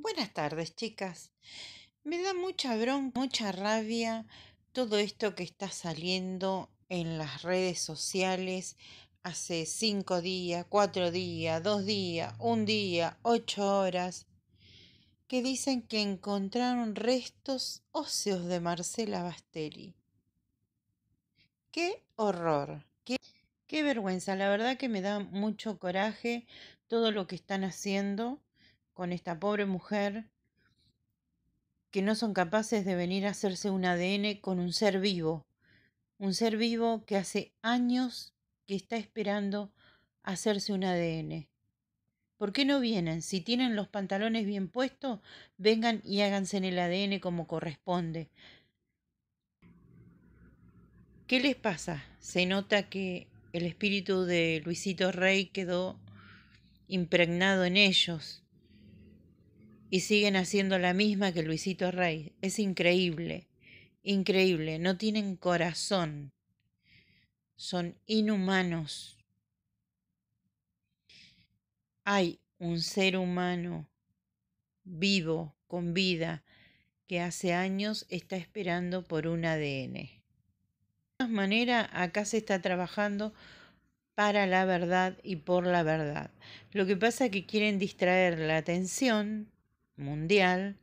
Buenas tardes, chicas. Me da mucha bronca, mucha rabia todo esto que está saliendo en las redes sociales hace cinco días, cuatro días, dos días, un día, ocho horas, que dicen que encontraron restos óseos de Marcela Bastelli. ¡Qué horror! ¡Qué, ¡Qué vergüenza! La verdad que me da mucho coraje todo lo que están haciendo con esta pobre mujer que no son capaces de venir a hacerse un ADN con un ser vivo, un ser vivo que hace años que está esperando hacerse un ADN. ¿Por qué no vienen? Si tienen los pantalones bien puestos, vengan y háganse en el ADN como corresponde. ¿Qué les pasa? Se nota que el espíritu de Luisito Rey quedó impregnado en ellos y siguen haciendo la misma que Luisito Rey. Es increíble, increíble, no tienen corazón, son inhumanos. Hay un ser humano vivo, con vida, que hace años está esperando por un ADN. De todas maneras, acá se está trabajando para la verdad y por la verdad. Lo que pasa es que quieren distraer la atención mundial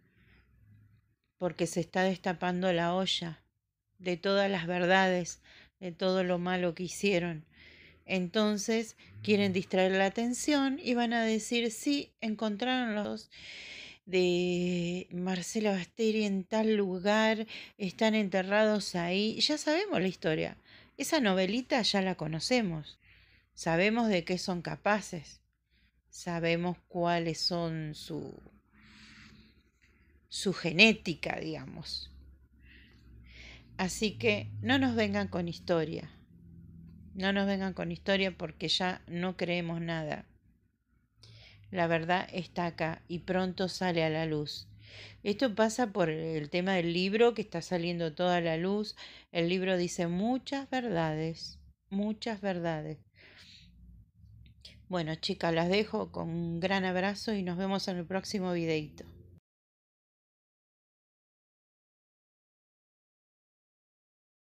porque se está destapando la olla de todas las verdades, de todo lo malo que hicieron. Entonces quieren mm. distraer la atención y van a decir, sí, encontraron los de Marcela Basteri en tal lugar, están enterrados ahí. Ya sabemos la historia. Esa novelita ya la conocemos. Sabemos de qué son capaces. Sabemos cuáles son su su genética, digamos. Así que no nos vengan con historia. No nos vengan con historia porque ya no creemos nada. La verdad está acá y pronto sale a la luz. Esto pasa por el tema del libro que está saliendo toda la luz. El libro dice muchas verdades, muchas verdades. Bueno, chicas, las dejo con un gran abrazo y nos vemos en el próximo videito.